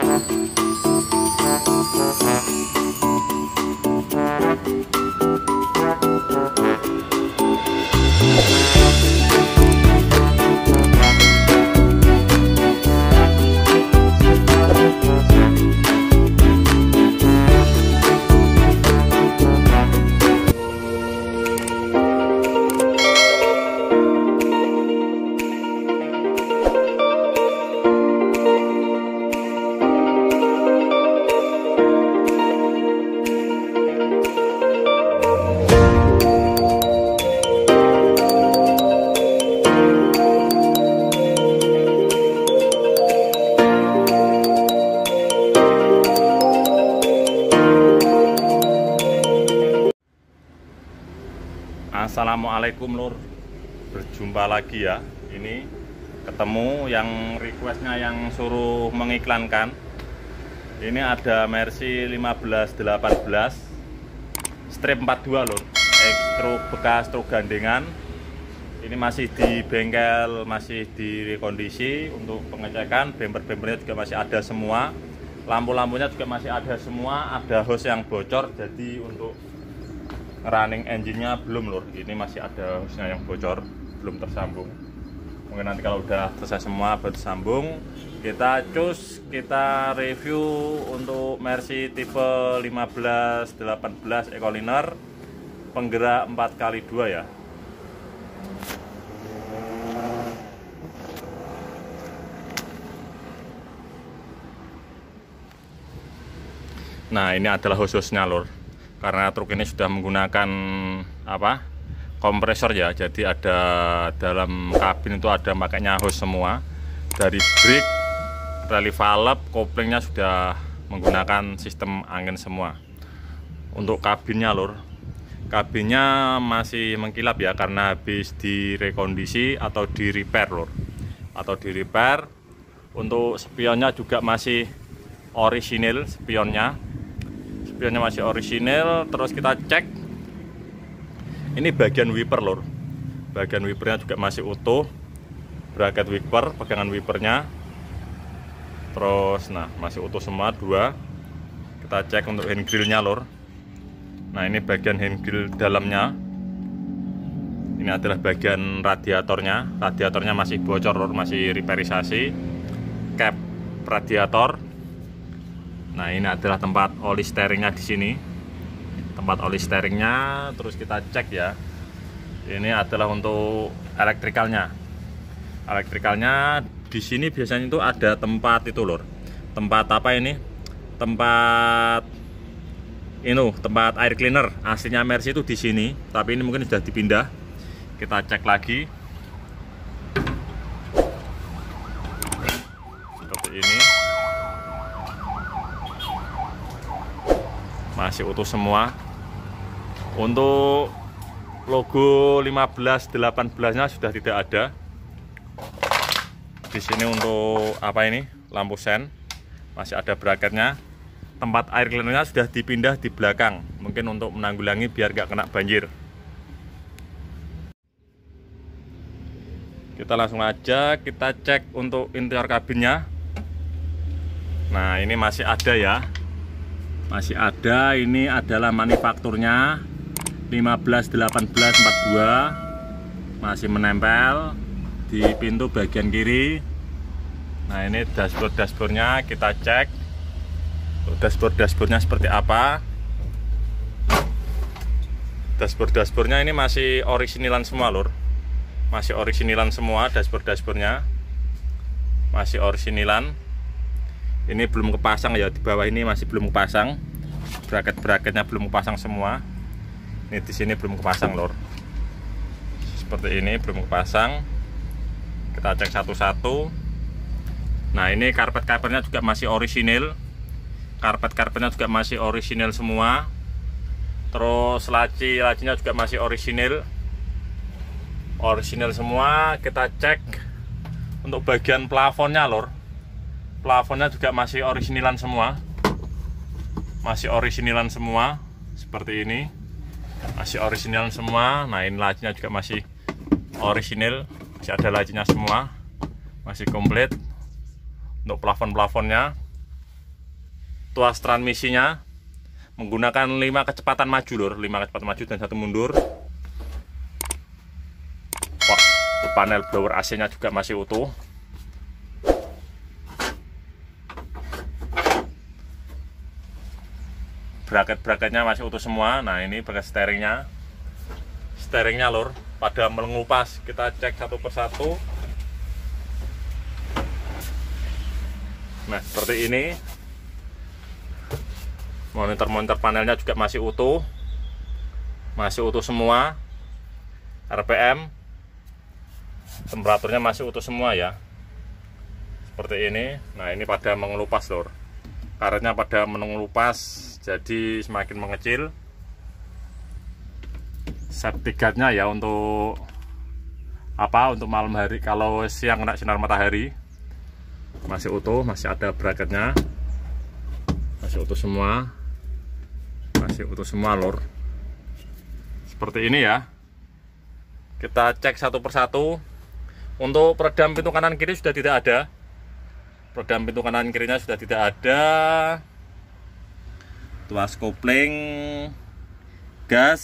Thank you. Assalamualaikum Lur Berjumpa lagi ya Ini ketemu yang requestnya yang suruh mengiklankan Ini ada Mercy 1518 Strip 42 Lur Ekstruk bekas truk gandengan Ini masih di bengkel Masih di rekondisi Untuk pengecekan Bumper-bumpernya juga masih ada semua Lampu-lampunya juga masih ada semua Ada hose yang bocor Jadi untuk running engine-nya belum lur ini masih ada hostnya yang bocor belum tersambung mungkin nanti kalau udah selesai semua bersambung kita cus kita review untuk Mercy tipe 1518 Ecoliner penggerak 4x2 ya Nah ini adalah khususnya lur karena truk ini sudah menggunakan apa kompresor ya jadi ada dalam kabin itu ada makanya hose semua dari brake rally valve koplingnya sudah menggunakan sistem angin semua untuk kabinnya lur kabinnya masih mengkilap ya karena habis direkondisi atau di repair lur atau di repair untuk spionnya juga masih orisinil spionnya mobilnya masih orisinil terus kita cek ini bagian wiper lor bagian wipernya juga masih utuh bracket wiper pegangan wipernya terus nah masih utuh semua dua kita cek untuk hand grillnya lor nah ini bagian hand grill dalamnya ini adalah bagian radiatornya radiatornya masih bocor lor masih reparisasi cap radiator Nah ini adalah tempat oli steeringnya di sini. Tempat oli steeringnya, terus kita cek ya. Ini adalah untuk elektrikalnya. Elektrikalnya di sini biasanya itu ada tempat itu lor. Tempat apa ini? Tempat ini tempat air cleaner. Aslinya Mercy itu di sini, tapi ini mungkin sudah dipindah. Kita cek lagi. masih utuh semua untuk logo 15 18 nya sudah tidak ada di sini untuk apa ini lampu sen masih ada bracketnya tempat air cleanernya sudah dipindah di belakang mungkin untuk menanggulangi biar gak kena banjir kita langsung aja kita cek untuk interior kabinnya nah ini masih ada ya masih ada ini adalah manufakturnya 151842 masih menempel di pintu bagian kiri nah ini dashboard dashboardnya kita cek dashboard dashboardnya seperti apa dashboard dashboardnya ini masih orisinilan semua lur masih orisinilan semua dashboard dashboardnya masih orisinilan ini belum kepasang ya di bawah ini masih belum kepasang bracket-bracketnya belum kepasang semua ini di sini belum kepasang lor seperti ini belum kepasang kita cek satu-satu nah ini karpet-karpetnya juga masih orisinil karpet-karpetnya juga masih orisinil semua terus laci-lacinya juga masih orisinil orisinil semua kita cek untuk bagian plafonnya lor plafonnya juga masih orisinilan semua masih orisinilan semua seperti ini masih orisinil semua nah ini lacinya juga masih orisinil masih ada lacinya semua masih komplit untuk plafon-plafonnya tuas transmisinya menggunakan 5 kecepatan maju lor 5 kecepatan maju dan satu mundur Wah, panel blower AC nya juga masih utuh bracket-bracketnya masih utuh semua nah ini bracket steeringnya steeringnya lor pada mengupas kita cek satu persatu nah seperti ini monitor-monitor panelnya juga masih utuh masih utuh semua RPM temperaturnya masih utuh semua ya seperti ini nah ini pada mengelupas lor karetnya pada mengelupas jadi semakin mengecil setigatnya ya untuk apa untuk malam hari kalau siang kena sinar matahari masih utuh masih ada bracketnya masih utuh semua masih utuh semua lor seperti ini ya kita cek satu persatu untuk peredam pintu kanan kiri sudah tidak ada peredam pintu kanan kirinya sudah tidak ada tuas kopling gas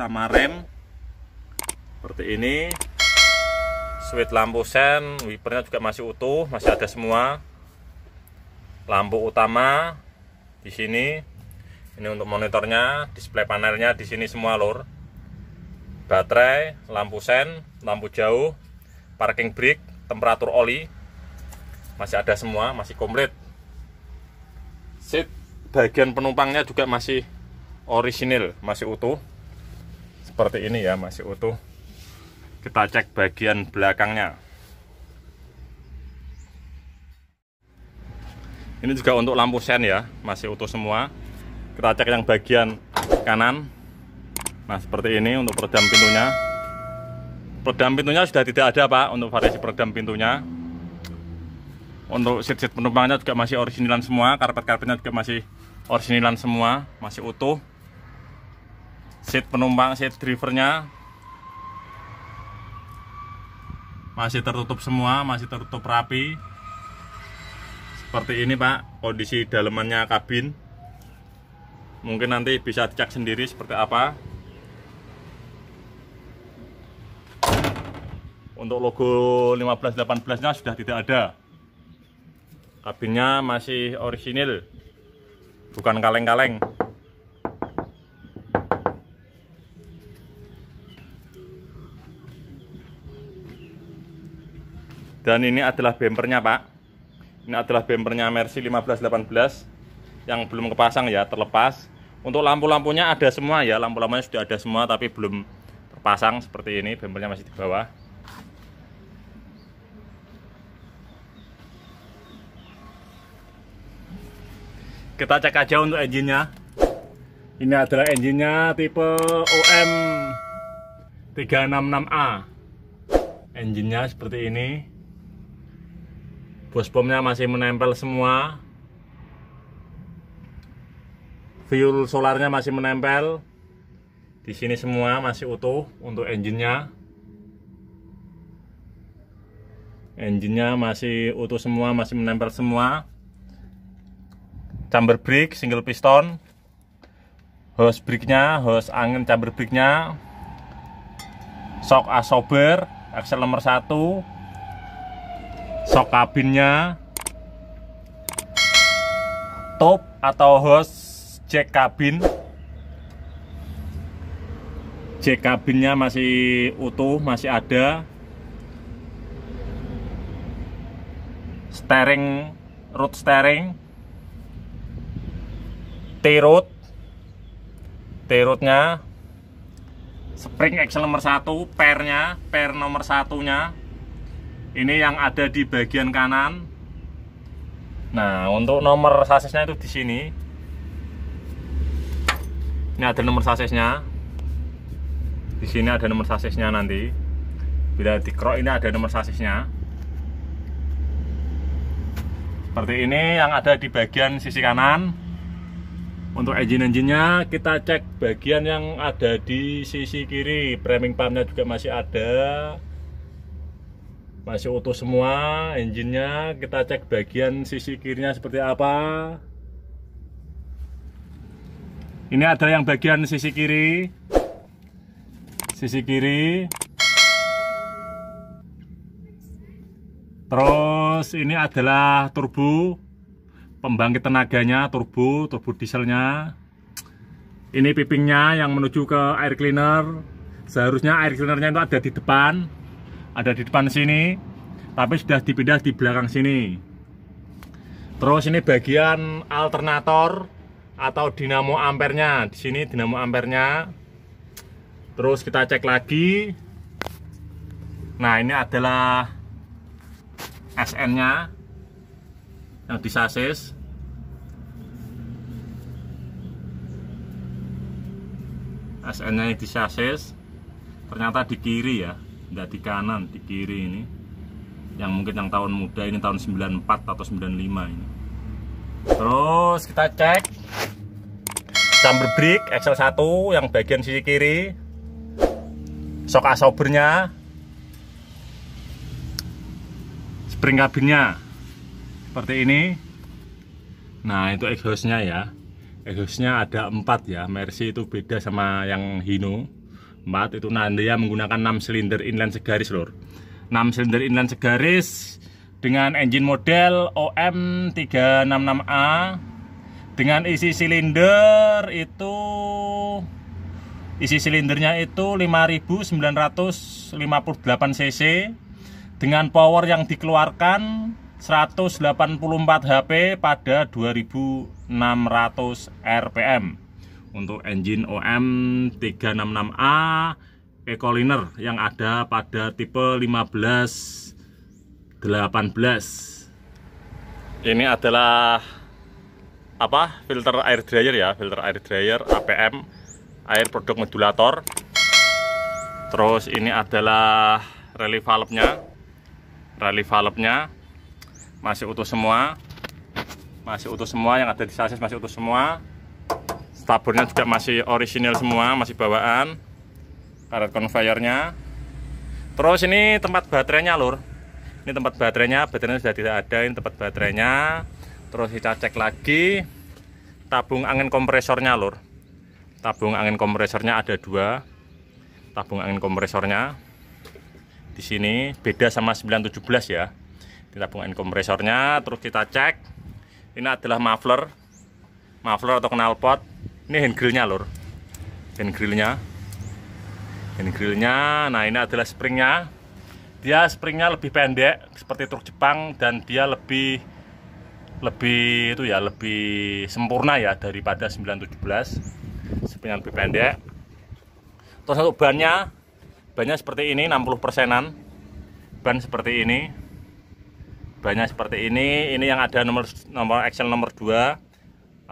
sama rem seperti ini switch lampu sen wipernya juga masih utuh masih ada semua lampu utama di sini ini untuk monitornya display panelnya di sini semua lor baterai lampu sen lampu jauh parking brake temperatur oli masih ada semua masih komplit sit bagian penumpangnya juga masih orisinil masih utuh seperti ini ya masih utuh kita cek bagian belakangnya ini juga untuk lampu sen ya masih utuh semua kita cek yang bagian kanan nah seperti ini untuk peredam pintunya peredam pintunya sudah tidak ada pak untuk variasi peredam pintunya untuk seat-seat penumpangnya juga masih orisinilan semua karpet-karpetnya juga masih orisinilan semua masih utuh seat penumpang seat drivernya masih tertutup semua masih tertutup rapi seperti ini pak kondisi dalemannya kabin mungkin nanti bisa cek sendiri seperti apa untuk logo 1518 nya sudah tidak ada kabinnya masih orisinil bukan kaleng-kaleng dan ini adalah bempernya pak ini adalah bempernya Mercy 1518 yang belum kepasang ya terlepas untuk lampu-lampunya ada semua ya lampu-lampunya sudah ada semua tapi belum terpasang seperti ini bempernya masih di bawah kita cek aja untuk engine-nya ini adalah engine-nya tipe OM 366A engine-nya seperti ini bos bomnya masih menempel semua fuel solarnya masih menempel di sini semua masih utuh untuk engine-nya engine-nya masih utuh semua masih menempel semua chamber brick single piston hose bricknya hose angin chamber bricknya shock absorber, asober axle nomor 1 sok kabinnya top atau hose jack kabin jack kabinnya masih utuh, masih ada steering root steering T-Road T-Roadnya Spring axle nomor 1 Pernya, per nomor satunya Ini yang ada di bagian kanan Nah untuk nomor sasisnya itu di sini Ini ada nomor sasisnya Di sini ada nomor sasisnya nanti Bila dikrok ini ada nomor sasisnya Seperti ini yang ada di bagian sisi kanan untuk engine-engine-nya kita cek bagian yang ada di sisi kiri pump-nya juga masih ada masih utuh semua engine-nya kita cek bagian sisi kirinya seperti apa ini ada yang bagian sisi kiri sisi kiri terus ini adalah turbo pembangkit tenaganya turbo turbo dieselnya ini pipingnya yang menuju ke air cleaner seharusnya air cleanernya itu ada di depan ada di depan sini tapi sudah dipindah di belakang sini terus ini bagian alternator atau dinamo ampernya di sini dinamo ampernya terus kita cek lagi nah ini adalah SN nya yang nah, di SN nya di ternyata di kiri ya enggak di kanan di kiri ini yang mungkin yang tahun muda ini tahun 94 atau 95 ini terus kita cek chamber brick Excel 1 yang bagian sisi kiri sok asobernya spring kabinnya seperti ini nah itu exhaustnya ya exhaustnya ada empat ya Mercy itu beda sama yang Hino empat itu nanti ya menggunakan 6 silinder inline segaris lor 6 silinder inline segaris dengan engine model OM366A dengan isi silinder itu isi silindernya itu 5958 cc dengan power yang dikeluarkan 184 HP pada 2600 RPM untuk engine OM 366A Ecoliner yang ada pada tipe 15 18 ini adalah apa filter air dryer ya filter air dryer APM air produk modulator terus ini adalah rally valve nya rally valve nya masih utuh semua masih utuh semua yang ada di sasis masih utuh semua taburnya juga masih orisinil semua masih bawaan karet conveyornya. terus ini tempat baterainya lur ini tempat baterainya baterainya sudah tidak ada ini tempat baterainya terus kita cek lagi tabung angin kompresornya lur tabung angin kompresornya ada dua tabung angin kompresornya di sini beda sama 917 ya kita tabungan kompresornya, terus kita cek. Ini adalah muffler. Muffler atau knalpot. Ini hand grillnya lor Hand grillnya. Hand grillnya. Nah, ini adalah springnya. Dia springnya lebih pendek seperti truk Jepang dan dia lebih lebih itu ya lebih sempurna ya daripada 917 sebenarnya lebih pendek terus untuk bannya bannya seperti ini 60 persenan ban seperti ini banyak seperti ini ini yang ada nomor nomor Excel nomor 2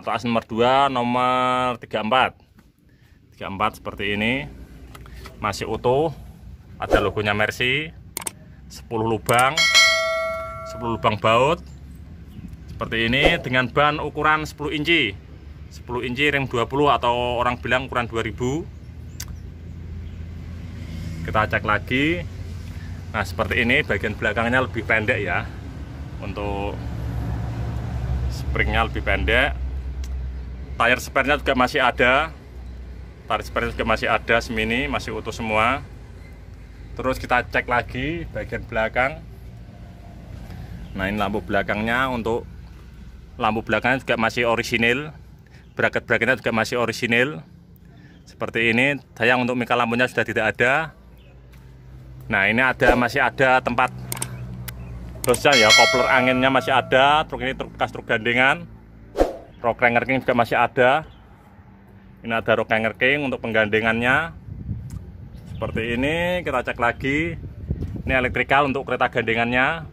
atau as nomor 2 nomor 34 34 seperti ini masih utuh ada logonya Mercy 10 lubang 10 lubang baut seperti ini dengan ban ukuran 10 inci 10 inci ring 20 atau orang bilang ukuran 2000 kita cek lagi Nah seperti ini bagian belakangnya lebih pendek ya untuk springnya lebih pendek tayar spernya juga masih ada tire spare juga masih ada semini masih utuh semua terus kita cek lagi bagian belakang nah ini lampu belakangnya untuk lampu belakangnya juga masih orisinil bracket-bracketnya juga masih orisinil seperti ini sayang untuk mika lampunya sudah tidak ada nah ini ada masih ada tempat Terusnya ya kopler anginnya masih ada, truk ini truk bekas truk gandengan. Rock Ranger King juga masih ada. Ini ada Rock Ranger King untuk penggandengannya. Seperti ini, kita cek lagi. Ini elektrikal untuk kereta gandengannya.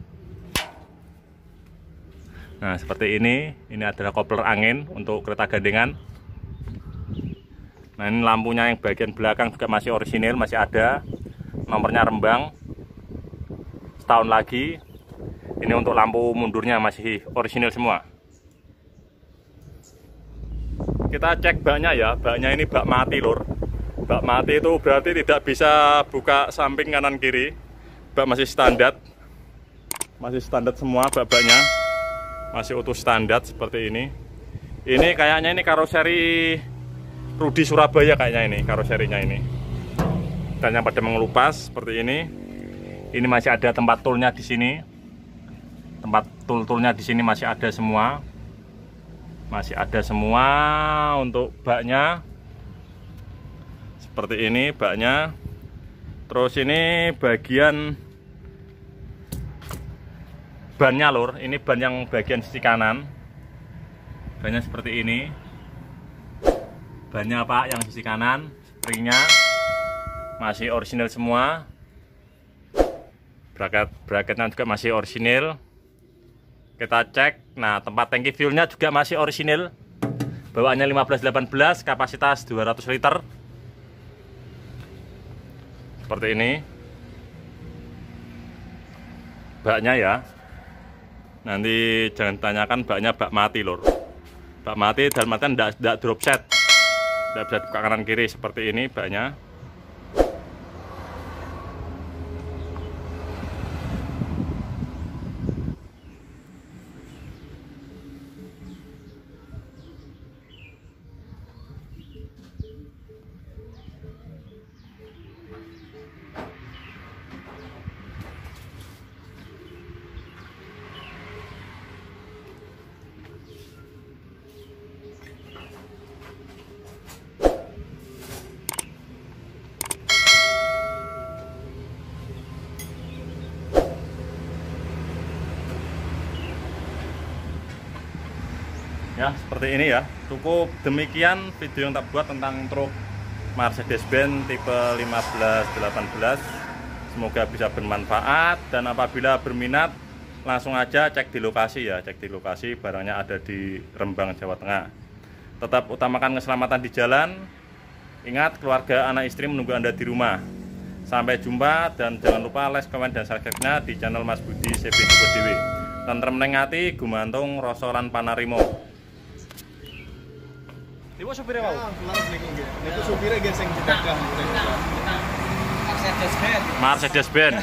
Nah, seperti ini. Ini adalah kopler angin untuk kereta gandengan. Nah, ini lampunya yang bagian belakang juga masih orisinil, masih ada. Nomornya Rembang. Setahun lagi, ini untuk lampu mundurnya masih orisinil semua. Kita cek baknya ya, baknya ini bak mati lor. Bak mati itu berarti tidak bisa buka samping kanan kiri. Bak masih standar. Masih standar semua bak-baknya. Masih utuh standar seperti ini. Ini kayaknya ini karoseri Rudi Surabaya kayaknya ini karoserinya ini. Dan yang pada mengelupas seperti ini. Ini masih ada tempat toolnya di sini tempat tul-tulnya di sini masih ada semua masih ada semua untuk baknya seperti ini baknya terus ini bagian bannya lur ini ban yang bagian sisi kanan bannya seperti ini bannya pak yang sisi kanan springnya masih orisinil semua bracket bracketnya juga masih orisinil kita cek nah tempat tangki fuelnya juga masih orisinil bawaannya 1518 kapasitas 200 liter seperti ini baknya ya nanti jangan tanyakan baknya bak mati lor bak mati dalam artian tidak drop set tidak bisa buka kanan kiri seperti ini baknya ya seperti ini ya cukup demikian video yang tak buat tentang truk Mercedes-Benz tipe 1518 semoga bisa bermanfaat dan apabila berminat langsung aja cek di lokasi ya cek di lokasi barangnya ada di Rembang Jawa Tengah tetap utamakan keselamatan di jalan ingat keluarga anak istri menunggu anda di rumah sampai jumpa dan jangan lupa like, komen, dan subscribe-nya di channel Mas Budi CB Dewi. Tentrem neng gumantung rosoran, panarimo. Ibu ya, supirnya mau? Laut supirnya Geseng Niku supire Mercedes Benz. Mercedes Benz.